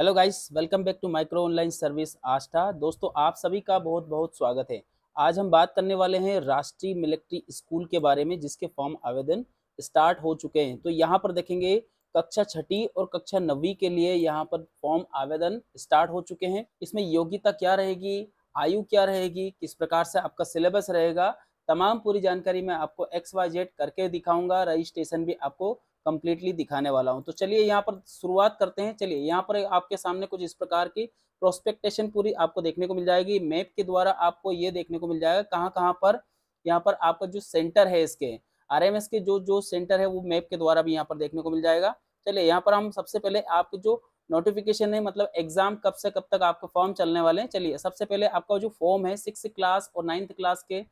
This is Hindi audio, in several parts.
hello guys welcome back to micro online service Aastha दोस्तों आप सभी का बहुत बहुत स्वागत है आज हम बात करने वाले हैं राष्ट्रीय मिलिट्री स्कूल के बारे में जिसके फॉर्म आवेदन स्टार्ट हो चुके हैं तो यहाँ पर देखेंगे कक्षा छठी और कक्षा नवी के लिए यहाँ पर फॉर्म आवेदन स्टार्ट हो चुके हैं इसमें योग्यता क्या रहेगी आयु क्या रहेगी किस प्रकार से आपका सिलेबस रहेगा तमाम पूरी जानकारी मैं आपको एक्स वाई जेड करके दिखाऊंगा रजिस्ट्रेशन भी आपको कंप्लीटली दिखाने वाला हूँ तो चलिए यहाँ पर शुरुआत करते हैं चलिए यहाँ पर आपके सामने कुछ इस प्रकार की प्रोस्पेक्टेशन पूरी आपको देखने को मिल जाएगी मैप के द्वारा आपको ये देखने को मिल जाएगा कहाँ कहाँ पर यहाँ पर आपका जो सेंटर है इसके आरएमएस के जो जो सेंटर है वो मैप के द्वारा भी यहाँ पर देखने को मिल जाएगा चलिए यहाँ पर हम सबसे पहले आपके जो नोटिफिकेशन है मतलब एग्जाम कब से कब तक आपके फॉर्म चलने वाले हैं चलिए सबसे पहले आपका जो फॉर्म है सिक्स क्लास और नाइन्थ क्लास के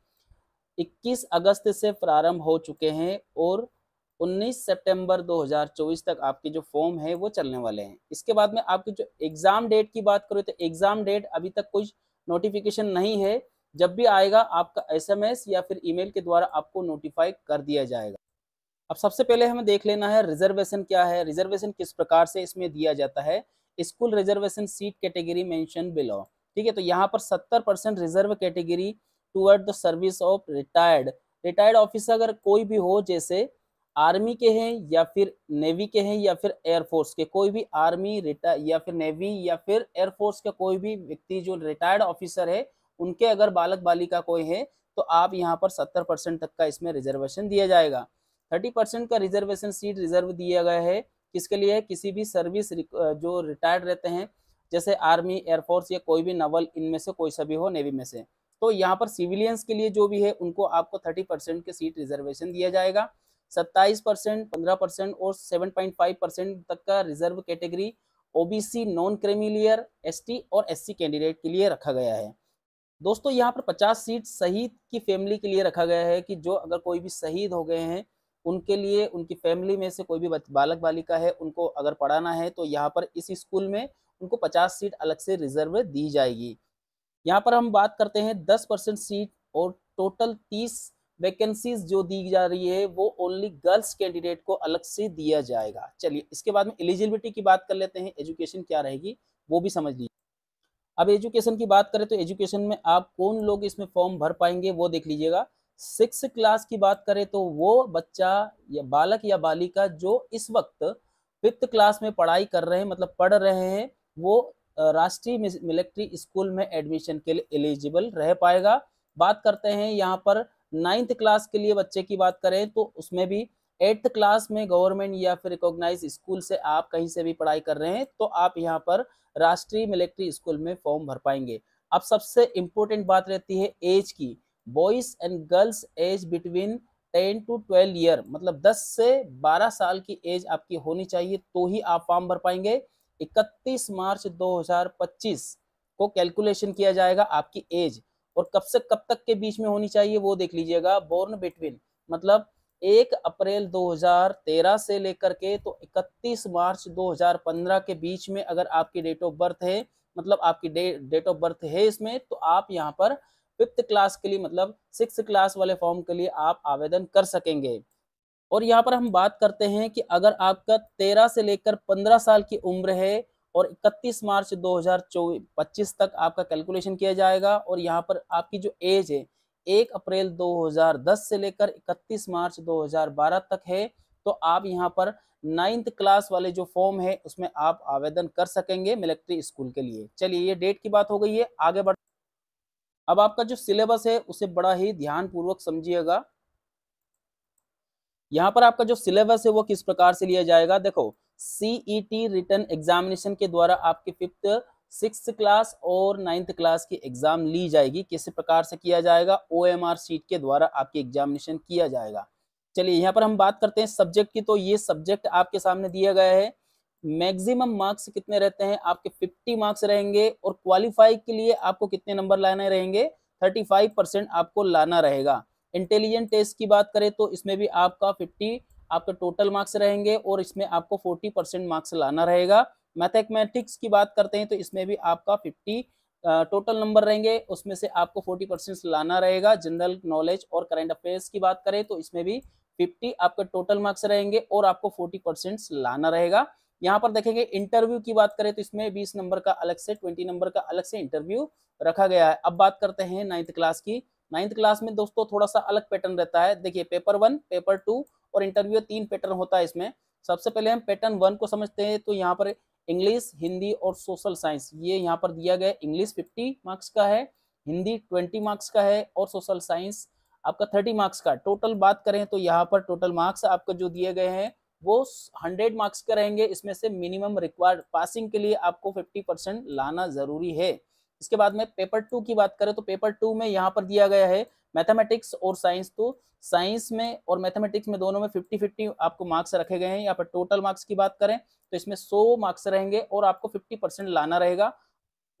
21 अगस्त से प्रारंभ हो चुके हैं और 19 सितंबर 2024 तक आपके जो फॉर्म है वो चलने वाले हैं इसके बाद में आपकी जो एग्ज़ाम डेट की बात करो तो एग्ज़ाम डेट अभी तक कोई नोटिफिकेशन नहीं है जब भी आएगा आपका एसएमएस या फिर ईमेल के द्वारा आपको नोटिफाई कर दिया जाएगा अब सबसे पहले हमें देख लेना है रिजर्वेशन क्या है रिजर्वेशन किस प्रकार से इसमें दिया जाता है school reservation seat category mention below ठीक है तो यहाँ पर 70 percent reserve category towards the service of retired retired officer अगर कोई भी हो जैसे आर्मी के हैं या फिर नेवी के हैं या फिर एयरफोर्स के कोई भी आर्मी रिटा या फिर नेवी या फिर एयरफोर्स का कोई भी व्यक्ति जो रिटायर्ड ऑफिसर है उनके अगर बालक बालिका कोई है तो आप यहाँ पर सत्तर परसेंट तक का इसमें रिजर्वेशन दिया जाएगा थर्टी परसेंट का रिजर्वेशन सीट रिजर्व दिया गया है किसके लिए किसी भी सर्विस जो रिटायर्ड रहते हैं जैसे आर्मी एयरफोर्स या कोई भी नवल इनमें से कोई सा भी हो नेवी में से तो यहाँ पर सिविलियंस के लिए जो भी है उनको आपको थर्टी परसेंट की सीट रिजर्वेशन दिया जाएगा सत्ताईस परसेंट पंद्रह परसेंट और सेवन पॉइंट फाइव परसेंट तक का reserve category OBC non creamy layer ST और एससी कैंडिडेट के लिए रखा गया है दोस्तों यहाँ पर पचास सीट शहीद की फैमिली के लिए रखा गया है कि जो अगर कोई भी शहीद हो गए हैं उनके लिए उनकी फैमिली में से कोई भी बालक बालिका है उनको अगर पढ़ाना है तो यहाँ पर इस स्कूल में उनको पचास सीट अलग से रिजर्व दी जाएगी यहाँ पर हम बात करते हैं दस परसेंट सीट और टोटल तीस वैकेंसीज जो दी जा रही है वो ओनली गर्ल्स कैंडिडेट को अलग से दिया जाएगा चलिए इसके बाद में एलिजिबिलिटी की बात कर लेते हैं एजुकेशन क्या रहेगी वो भी समझ लीजिए अब एजुकेशन की बात करें तो एजुकेशन में आप कौन लोग इसमें फॉर्म भर पाएंगे वो देख लीजिएगा सिक्स क्लास की बात करें तो वो बच्चा या बालक या बालिका जो इस वक्त फिफ्थ क्लास में पढ़ाई कर रहे हैं मतलब पढ़ रहे हैं वो राष्ट्रीय मिलिट्री स्कूल में एडमिशन के लिए एलिजिबल रह पाएगा बात करते हैं यहाँ पर नाइन्थ क्लास के लिए बच्चे की बात करें तो उसमें भी एट्थ क्लास में गवर्नमेंट या फिर रिकॉग्नाइज स्कूल से आप कहीं से भी पढ़ाई कर रहे हैं तो आप यहाँ पर राष्ट्रीय मिलिट्री स्कूल में फॉर्म भर पाएंगे अब सबसे इम्पोर्टेंट बात रहती है एज की boys and girls age between ten to twelve year मतलब दस से बारह साल की एज आपकी होनी चाहिए तो ही आप फॉर्म भर पाएंगे इकतीस मार्च 2025 को कैलकुलेशन किया जाएगा आपकी एज और कब से कब तक के बीच में होनी चाहिए वो देख लीजिएगा बोर्न बिटवीन मतलब एक अप्रैल 2013 से लेकर के तो 31 मार्च 2015 के बीच में अगर आपकी डेट ऑफ बर्थ है मतलब आपकी डे डेट ऑफ बर्थ है इसमें तो आप यहाँ पर फिफ्थ क्लास के लिए मतलब सिक्स क्लास वाले फॉर्म के लिए आप आवेदन कर सकेंगे और यहाँ पर हम बात करते हैं कि अगर आपका तेरह से लेकर पंद्रह साल की उम्र है और 31 मार्च 2025 तक आपका कैलकुलेशन किया जाएगा और यहाँ पर आपकी जो एज है एक अप्रैल 2010 से लेकर 31 मार्च 2012 तक है तो आप यहाँ पर नाइन्थ क्लास वाले जो फॉर्म है उसमें आप आवेदन कर सकेंगे मिलिट्री स्कूल के लिए चलिए ये डेट की बात हो गई है आगे बढ़ अब आपका जो सिलेबस है उसे बड़ा ही ध्यान पूर्वक समझिएगा यहाँ पर आपका जो सिलेबस है वो किस प्रकार से लिया जाएगा देखो सीईटी रिटर्न एग्जामिनेशन के द्वारा आपके फिफ्थ सिक्स क्लास और नाइन्थ क्लास की एग्जाम ली जाएगी किस प्रकार से किया जाएगा ओ एम आर सीट के द्वारा आपके एग्जामिनेशन किया जाएगा चलिए यहाँ पर हम बात करते हैं सब्जेक्ट की तो ये सब्जेक्ट आपके सामने दिया गया है मैक्सिमम मार्क्स कितने रहते हैं आपके 50 मार्क्स रहेंगे और क्वालिफाई के लिए आपको कितने नंबर लाने रहेंगे 35 परसेंट आपको लाना रहेगा इंटेलिजेंट टेस्ट की बात करें तो इसमें भी आपका 50 आपके टोटल मार्क्स रहेंगे और इसमें आपको फोर्टी परसेंट मार्क्स लाना रहेगा मैथमेटिक्स की बात करते हैं तो इसमें भी आपका फिफ्टी टोटल नंबर रहेंगे उसमें से आपको फोर्टी परसेंट लाना रहेगा जनरल नॉलेज और करंट अफेयर्स की बात करें तो इसमें भी फिफ्टी आपके टोटल मार्क्स रहेंगे और आपको फोर्टी परसेंट लाना रहेगा यहाँ पर देखेंगे इंटरव्यू की बात करें तो इसमें बीस नंबर का अलग से ट्वेंटी नंबर का अलग से इंटरव्यू रखा गया है अब बात करते हैं नाइन्थ क्लास की नाइन्थ क्लास में दोस्तों थोड़ा सा अलग पैटर्न रहता है देखिए पेपर वन पेपर टू और इंटरव्यू तीन पैटर्न होता है इसमें सबसे पहले हम पैटर्न वन को समझते हैं तो यहाँ पर इंग्लिश हिंदी और सोशल साइंस ये यहाँ पर दिया गया इंग्लिश फिफ्टी मार्क्स का है हिंदी ट्वेंटी मार्क्स का है और सोशल साइंस आपका थर्टी मार्क्स का टोटल बात करें तो यहाँ पर टोटल मार्क्स आपका जो दिए गए हैं वो हंड्रेड मार्क्स के रहेंगे इसमें से मिनिमम रिक्वायर्ड पासिंग के लिए आपको फिफ्टी परसेंट लाना जरूरी है इसके बाद में पेपर टू की बात करें तो पेपर टू में यहाँ पर दिया गया है मैथमेटिक्स और साइंस तो साइंस में और मैथमेटिक्स में दोनों में फिफ्टी फिफ्टी आपको मार्क्स रखे गए हैं यहाँ पर टोटल मार्क्स की बात करें तो इसमें सौ मार्क्स रहेंगे और आपको फिफ्टी परसेंट लाना रहेगा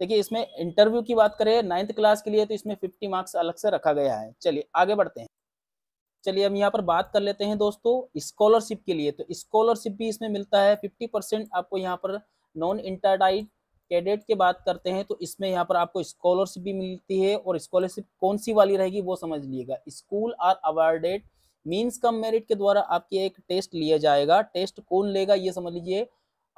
देखिए इसमें इंटरव्यू की बात करें नाइन्थ क्लास के लिए तो इसमें फिफ्टी मार्क्स अलग से रखा गया है चलिए आगे बढ़ते हैं चलिए हम यहाँ पर बात कर लेते हैं दोस्तों स्कॉलरशिप के लिए तो स्कॉलरशिप भी इसमें मिलता है फिफ्टी परसेंट आपको यहाँ पर नॉन इंटरडाइट कैडेट की बात करते हैं तो इसमें यहाँ पर आपको स्कॉलरशिप भी मिलती है और स्कॉलरशिप कौन सी वाली रहेगी वो समझ लीजिएगा school are awarded means cum merit के द्वारा आपकी एक टेस्ट लिया जाएगा टेस्ट कौन लेगा ये समझ लीजिए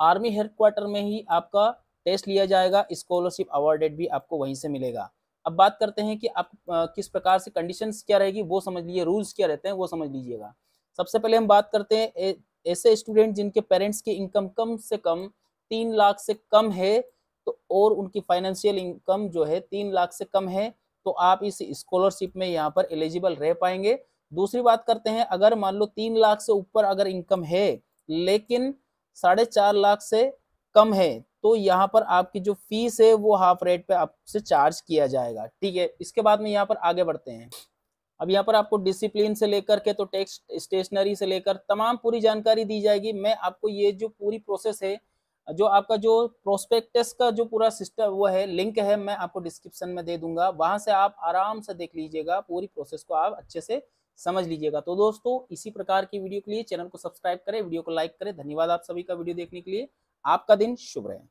आर्मी हेडक्वार्टर में ही आपका टेस्ट लिया जाएगा स्कॉलरशिप अवार्डेड भी आपको वहीं से मिलेगा अब बात करते हैं कि आप आ, किस प्रकार से कंडीशंस क्या रहेगी वो समझ लीजिए रूल्स क्या रहते हैं वो समझ लीजिएगा सबसे पहले हम बात करते हैं ऐसे स्टूडेंट जिनके पेरेंट्स की इनकम कम से कम तीन लाख से कम है तो और उनकी फाइनेंशियल इनकम जो है तीन लाख से कम है तो आप इस स्कॉलरशिप में यहाँ पर एलिजिबल रह पाएंगे दूसरी बात करते हैं अगर मान लो तीन लाख से ऊपर अगर इनकम है लेकिन साढ़े चार लाख से कम है तो यहाँ पर आपकी जो फीस है वो हाफ रेट पे आपसे चार्ज किया जाएगा ठीक है इसके बाद में यहाँ पर आगे बढ़ते हैं अब यहाँ पर आपको डिसिप्लिन से लेकर के तो टेक्स्ट स्टेशनरी से लेकर तमाम पूरी जानकारी दी जाएगी मैं आपको ये जो पूरी प्रोसेस है जो आपका जो प्रोस्पेक्टस का जो पूरा सिस्टम वो है लिंक है मैं आपको डिस्क्रिप्शन में दे दूंगा वहां से आप आराम से देख लीजिएगा पूरी प्रोसेस को आप अच्छे से समझ लीजिएगा तो दोस्तों इसी प्रकार की वीडियो के लिए चैनल को सब्सक्राइब करें वीडियो को लाइक करें धन्यवाद आप सभी का वीडियो देखने के लिए आपका दिन शुभ रहे